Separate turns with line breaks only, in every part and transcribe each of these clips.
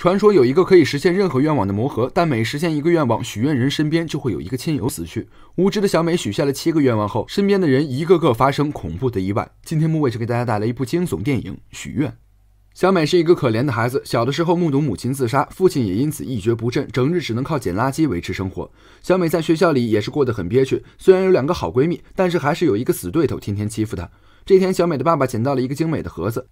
传说有一个可以实现任何愿望的魔盒，但每实现一个愿望，许愿人身边就会有一个亲友死去。无知的小美许下了七个愿望后，身边的人一个个发生恐怖的意外。今天木卫就给大家带来一部惊悚电影《许愿》。小美是一个可怜的孩子，小的时候目睹母亲自杀，父亲也因此一蹶不振，整日只能靠捡垃圾维持生活。小美在学校里也是过得很憋屈，虽然有两个好闺蜜，但是还是有一个死对头天天欺负她。这天，小美的爸爸捡到了一个精美的盒子。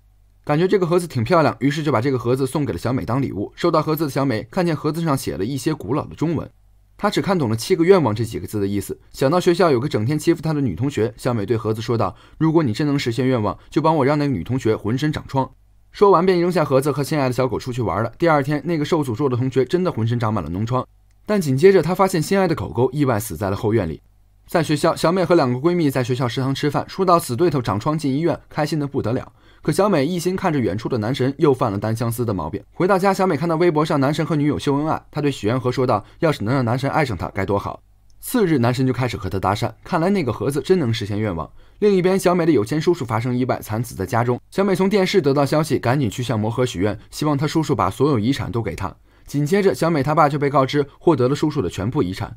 感觉这个盒子挺漂亮，于是就把这个盒子送给了小美当礼物。收到盒子的小美看见盒子上写了一些古老的中文，她只看懂了“七个愿望”这几个字的意思。想到学校有个整天欺负她的女同学，小美对盒子说道：“如果你真能实现愿望，就帮我让那个女同学浑身长疮。”说完便扔下盒子和心爱的小狗出去玩了。第二天，那个受诅咒的同学真的浑身长满了脓疮，但紧接着她发现心爱的狗狗意外死在了后院里。在学校，小美和两个闺蜜在学校食堂吃饭，说到死对头长疮进医院，开心的不得了。可小美一心看着远处的男神，又犯了单相思的毛病。回到家，小美看到微博上男神和女友秀恩爱，她对许愿盒说道：“要是能让男神爱上她，该多好。”次日，男神就开始和她搭讪，看来那个盒子真能实现愿望。另一边，小美的有钱叔叔发生意外，惨死在家中。小美从电视得到消息，赶紧去向魔盒许愿，希望他叔叔把所有遗产都给她。紧接着，小美她爸就被告知获得了叔叔的全部遗产。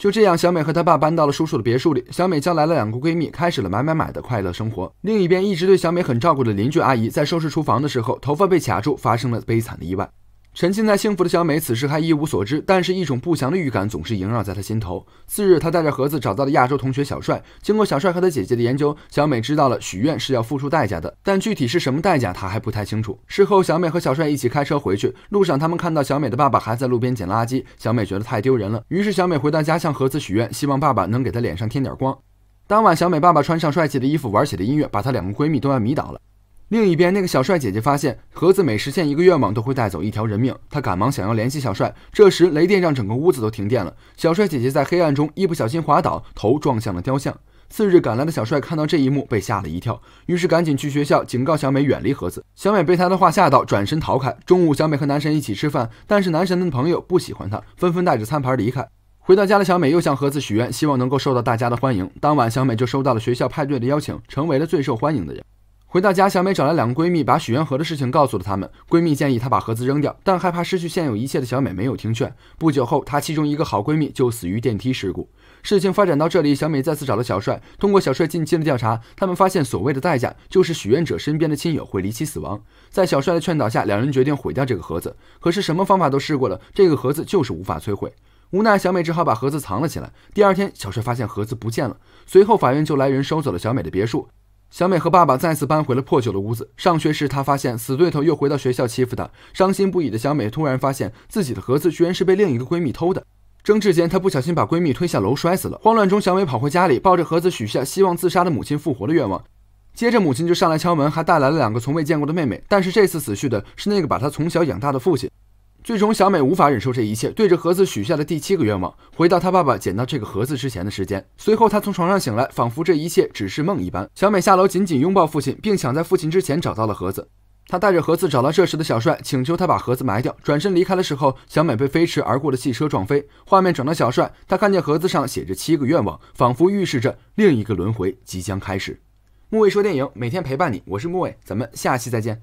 就这样，小美和她爸搬到了叔叔的别墅里。小美叫来了两个闺蜜，开始了买买买的快乐生活。另一边，一直对小美很照顾的邻居阿姨，在收拾厨房的时候，头发被卡住，发生了悲惨的意外。沉浸在幸福的小美，此时还一无所知，但是一种不祥的预感总是萦绕在她心头。次日，她带着盒子找到了亚洲同学小帅。经过小帅和他姐姐的研究，小美知道了许愿是要付出代价的，但具体是什么代价，她还不太清楚。事后，小美和小帅一起开车回去，路上他们看到小美的爸爸还在路边捡垃圾，小美觉得太丢人了，于是小美回到家向盒子许愿，希望爸爸能给她脸上添点光。当晚，小美爸爸穿上帅气的衣服，玩起了音乐，把她两个闺蜜都要迷倒了。另一边，那个小帅姐姐发现盒子每实现一个愿望都会带走一条人命，她赶忙想要联系小帅。这时，雷电让整个屋子都停电了。小帅姐姐在黑暗中一不小心滑倒，头撞向了雕像。次日赶来的小帅看到这一幕，被吓了一跳，于是赶紧去学校警告小美远离盒子。小美被他的话吓到，转身逃开。中午，小美和男神一起吃饭，但是男神的朋友不喜欢她，纷纷带着餐盘离开。回到家的小美又向盒子许愿，希望能够受到大家的欢迎。当晚，小美就收到了学校派对的邀请，成为了最受欢迎的人。回到家，小美找来两个闺蜜，把许愿盒的事情告诉了她们。闺蜜建议她把盒子扔掉，但害怕失去现有一切的小美没有听劝。不久后，她其中一个好闺蜜就死于电梯事故。事情发展到这里，小美再次找了小帅。通过小帅近期的调查，他们发现所谓的代价就是许愿者身边的亲友会离奇死亡。在小帅的劝导下，两人决定毁掉这个盒子。可是什么方法都试过了，这个盒子就是无法摧毁。无奈，小美只好把盒子藏了起来。第二天，小帅发现盒子不见了，随后法院就来人收走了小美的别墅。小美和爸爸再次搬回了破旧的屋子。上学时，她发现死对头又回到学校欺负她，伤心不已的小美突然发现自己的盒子居然是被另一个闺蜜偷的。争执间，她不小心把闺蜜推下楼摔死了。慌乱中，小美跑回家里，抱着盒子许下希望自杀的母亲复活的愿望。接着，母亲就上来敲门，还带来了两个从未见过的妹妹。但是这次死去的是那个把她从小养大的父亲。最终，小美无法忍受这一切，对着盒子许下了第七个愿望，回到她爸爸捡到这个盒子之前的时间。随后，她从床上醒来，仿佛这一切只是梦一般。小美下楼，紧紧拥抱父亲，并抢在父亲之前找到了盒子。她带着盒子找到这时的小帅，请求他把盒子埋掉。转身离开的时候，小美被飞驰而过的汽车撞飞。画面转到小帅，他看见盒子上写着七个愿望，仿佛预示着另一个轮回即将开始。木卫说电影每天陪伴你，我是木卫，咱们下期再见。